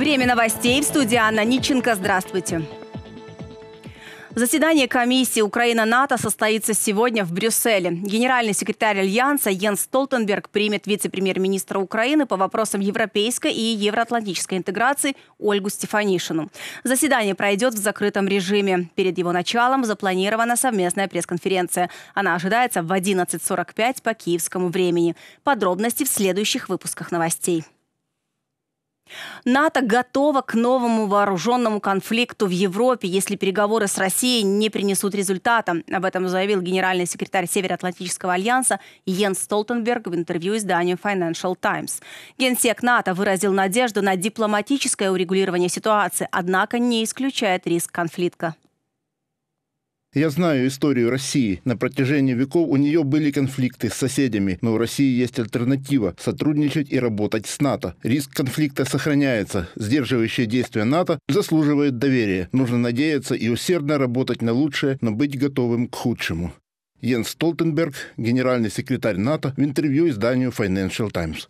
Время новостей. В студии Анна Ниченко. Здравствуйте. Заседание комиссии Украина-НАТО состоится сегодня в Брюсселе. Генеральный секретарь Альянса Йенс Столтенберг примет вице-премьер-министра Украины по вопросам европейской и евроатлантической интеграции Ольгу Стефанишину. Заседание пройдет в закрытом режиме. Перед его началом запланирована совместная пресс-конференция. Она ожидается в 11.45 по киевскому времени. Подробности в следующих выпусках новостей. НАТО готово к новому вооруженному конфликту в Европе, если переговоры с Россией не принесут результата. Об этом заявил генеральный секретарь Североатлантического альянса Йенс Столтенберг в интервью изданию Financial Times. Генсек НАТО выразил надежду на дипломатическое урегулирование ситуации, однако не исключает риск конфликта. Я знаю историю России. На протяжении веков у нее были конфликты с соседями, но у России есть альтернатива – сотрудничать и работать с НАТО. Риск конфликта сохраняется. Сдерживающие действия НАТО заслуживают доверия. Нужно надеяться и усердно работать на лучшее, но быть готовым к худшему. Йенс Столтенберг, генеральный секретарь НАТО, в интервью изданию Financial Times.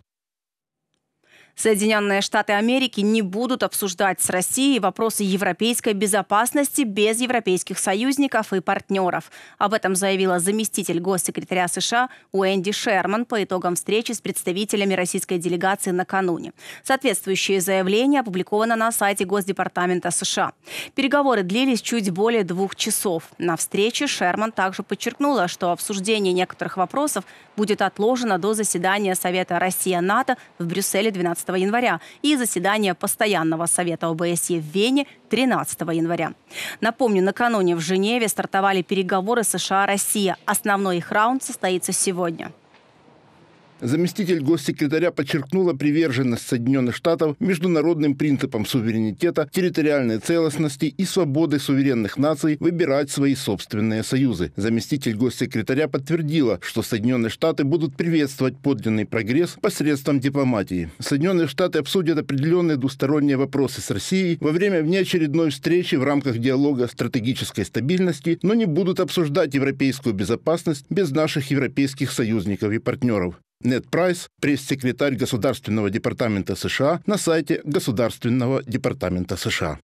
Соединенные Штаты Америки не будут обсуждать с Россией вопросы европейской безопасности без европейских союзников и партнеров. Об этом заявила заместитель госсекретаря США Уэнди Шерман по итогам встречи с представителями российской делегации накануне. Соответствующее заявление опубликовано на сайте Госдепартамента США. Переговоры длились чуть более двух часов. На встрече Шерман также подчеркнула, что обсуждение некоторых вопросов будет отложено до заседания Совета Россия-НАТО в Брюсселе 12 12 января и заседание постоянного совета ОБСЕ в Вене 13 января. Напомню, накануне в Женеве стартовали переговоры США-Россия. Основной их раунд состоится сегодня. Заместитель госсекретаря подчеркнула приверженность Соединенных Штатов международным принципам суверенитета, территориальной целостности и свободы суверенных наций выбирать свои собственные союзы. Заместитель госсекретаря подтвердила, что Соединенные Штаты будут приветствовать подлинный прогресс посредством дипломатии. Соединенные Штаты обсудят определенные двусторонние вопросы с Россией во время внеочередной встречи в рамках диалога стратегической стабильности, но не будут обсуждать европейскую безопасность без наших европейских союзников и партнеров. Нед Прайс, пресс-секретарь Государственного департамента США на сайте Государственного департамента США.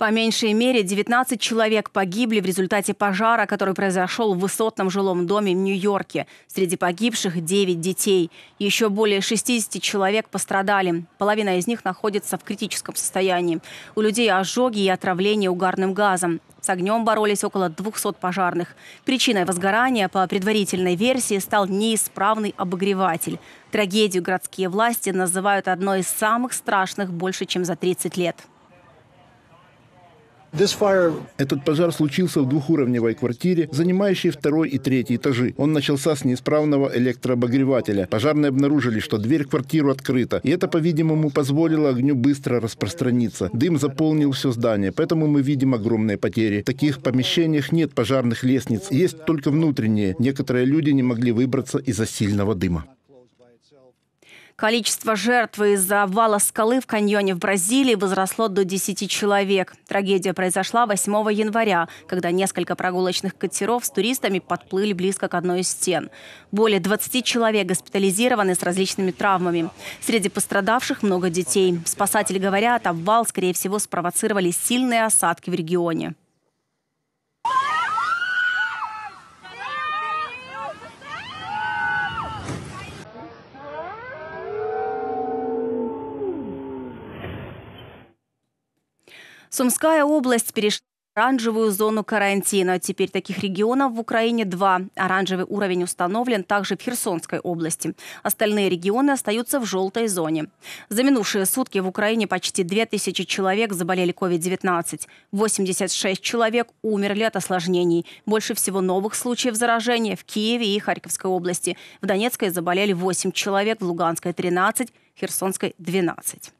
По меньшей мере 19 человек погибли в результате пожара, который произошел в высотном жилом доме в Нью-Йорке. Среди погибших 9 детей. Еще более 60 человек пострадали. Половина из них находится в критическом состоянии. У людей ожоги и отравление угарным газом. С огнем боролись около 200 пожарных. Причиной возгорания, по предварительной версии, стал неисправный обогреватель. Трагедию городские власти называют одной из самых страшных больше, чем за 30 лет. Этот пожар случился в двухуровневой квартире, занимающей второй и третий этажи. Он начался с неисправного электрообогревателя. Пожарные обнаружили, что дверь в квартиру открыта, и это, по-видимому, позволило огню быстро распространиться. Дым заполнил все здание, поэтому мы видим огромные потери. В таких помещениях нет пожарных лестниц, есть только внутренние. Некоторые люди не могли выбраться из-за сильного дыма. Количество жертв из-за вала скалы в каньоне в Бразилии возросло до 10 человек. Трагедия произошла 8 января, когда несколько прогулочных катеров с туристами подплыли близко к одной из стен. Более 20 человек госпитализированы с различными травмами. Среди пострадавших много детей. Спасатели говорят, обвал, скорее всего, спровоцировали сильные осадки в регионе. Сумская область перешла оранжевую зону карантина. Теперь таких регионов в Украине два. Оранжевый уровень установлен также в Херсонской области. Остальные регионы остаются в желтой зоне. За минувшие сутки в Украине почти 2000 человек заболели COVID-19. 86 человек умерли от осложнений. Больше всего новых случаев заражения в Киеве и Харьковской области. В Донецкой заболели 8 человек, в Луганской – 13, в Херсонской – 12.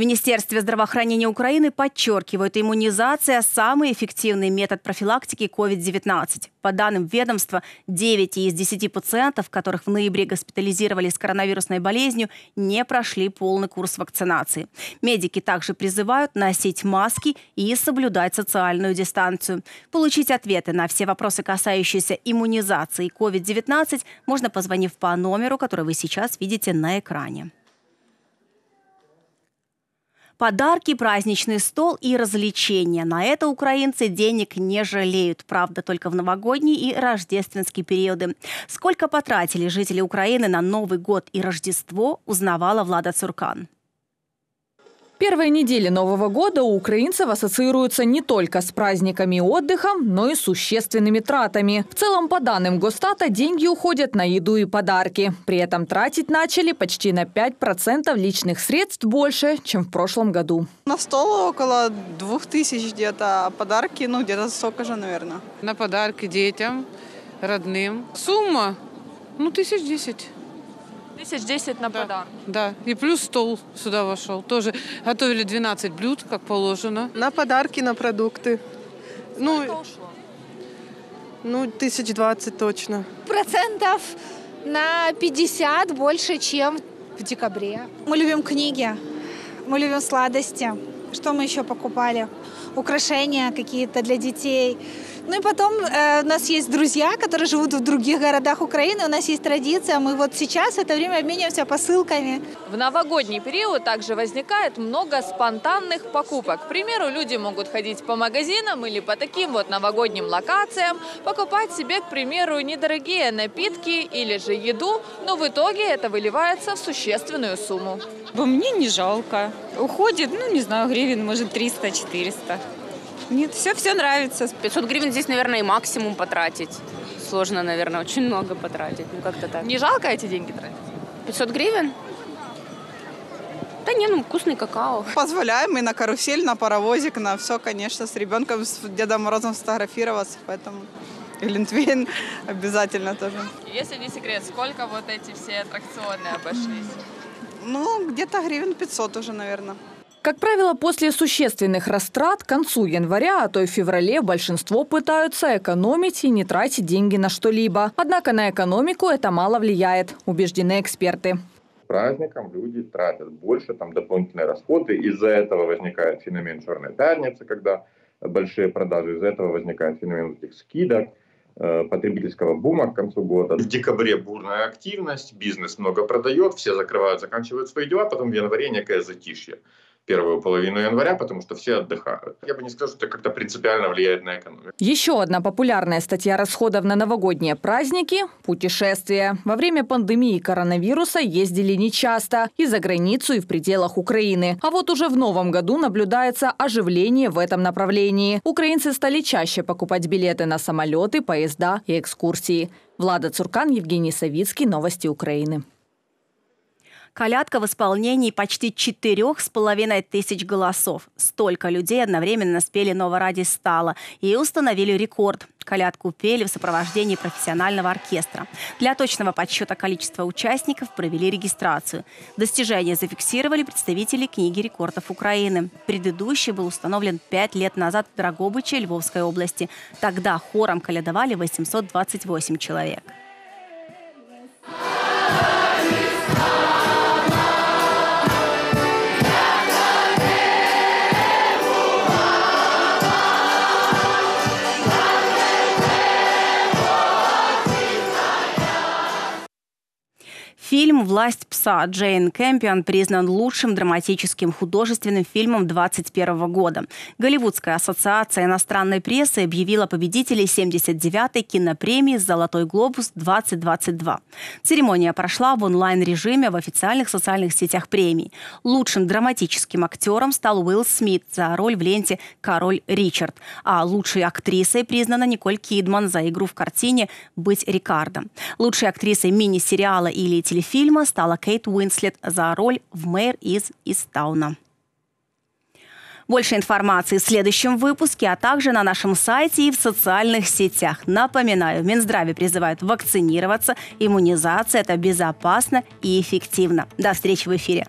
В Министерстве здравоохранения Украины подчеркивают, иммунизация – самый эффективный метод профилактики COVID-19. По данным ведомства, 9 из 10 пациентов, которых в ноябре госпитализировали с коронавирусной болезнью, не прошли полный курс вакцинации. Медики также призывают носить маски и соблюдать социальную дистанцию. Получить ответы на все вопросы, касающиеся иммунизации COVID-19, можно позвонив по номеру, который вы сейчас видите на экране. Подарки, праздничный стол и развлечения. На это украинцы денег не жалеют. Правда, только в новогодние и Рождественские периоды. Сколько потратили жители Украины на Новый год и Рождество, узнавала Влада Цуркан. Первые недели Нового года у украинцев ассоциируются не только с праздниками и отдыхом, но и существенными тратами. В целом, по данным Гостата, деньги уходят на еду и подарки. При этом тратить начали почти на 5% личных средств больше, чем в прошлом году. На стол около 2000 где-то, а подарки, ну, где-то столько же, наверное. На подарки детям, родным. Сумма, ну, тысяч десять. Тысяч десять на да. подарок. Да, и плюс стол сюда вошел. Тоже готовили 12 блюд, как положено. На подарки, на продукты. Сколько ну, ушло? Ну, тысяч двадцать точно. Процентов на 50 больше, чем в декабре. Мы любим книги, мы любим сладости. Что мы еще покупали? Украшения какие-то для детей. Ну и потом э, у нас есть друзья, которые живут в других городах Украины. У нас есть традиция. Мы вот сейчас в это время обмениваемся посылками. В новогодний период также возникает много спонтанных покупок. К примеру, люди могут ходить по магазинам или по таким вот новогодним локациям, покупать себе, к примеру, недорогие напитки или же еду, но в итоге это выливается в существенную сумму. Мне не жалко. Уходит, ну не знаю, гривен, может 300-400. Нет, все, все нравится. 500 гривен здесь, наверное, и максимум потратить. Сложно, наверное, очень много потратить. Ну, как-то так. Не жалко эти деньги тратить? 500 гривен? Да не, ну вкусный какао. Позволяем и на карусель, на паровозик, на все, конечно, с ребенком, с Дедом Морозом сфотографироваться, поэтому и Линтвейн обязательно тоже. Если не секрет, сколько вот эти все аттракционные обошлись? Ну, где-то гривен 500 уже, наверное. Как правило, после существенных растрат к концу января, а то и феврале большинство пытаются экономить и не тратить деньги на что-либо. Однако на экономику это мало влияет, убеждены эксперты. Праздником люди тратят больше, там дополнительные расходы. Из-за этого возникает феномен черной пятницы, когда большие продажи. Из-за этого возникает феномен этих скидок э, потребительского бума к концу года. В декабре бурная активность, бизнес много продает, все закрывают, заканчивают свои дела, потом в январе некое затишье первую половину января, потому что все отдыхают. Я бы не сказал, что это как-то принципиально влияет на экономику. Еще одна популярная статья расходов на новогодние праздники – путешествия. Во время пандемии коронавируса ездили нечасто и за границу, и в пределах Украины. А вот уже в новом году наблюдается оживление в этом направлении. Украинцы стали чаще покупать билеты на самолеты, поезда и экскурсии. Влада Цуркан, Евгений Савицкий, Новости Украины. Колядка в исполнении почти четырех с половиной тысяч голосов. Столько людей одновременно спели «Новоради стало» и установили рекорд. Колядку пели в сопровождении профессионального оркестра. Для точного подсчета количества участников провели регистрацию. Достижения зафиксировали представители книги рекордов Украины. Предыдущий был установлен пять лет назад в Драгобыче Львовской области. Тогда хором колядовали 828 человек. Фильм «Власть пса» Джейн Кэмпион признан лучшим драматическим художественным фильмом 2021 года. Голливудская ассоциация иностранной прессы объявила победителей 79-й кинопремии «Золотой глобус-2022». Церемония прошла в онлайн-режиме в официальных социальных сетях премии. Лучшим драматическим актером стал Уилл Смит за роль в ленте «Король Ричард», а лучшей актрисой признана Николь Кидман за игру в картине «Быть Рикардом». Лучшей актрисой мини-сериала или телефильма фильма стала Кейт Уинслет за роль в «Мэр из Истауна». Больше информации в следующем выпуске, а также на нашем сайте и в социальных сетях. Напоминаю, в Минздраве призывают вакцинироваться. Иммунизация – это безопасно и эффективно. До встречи в эфире.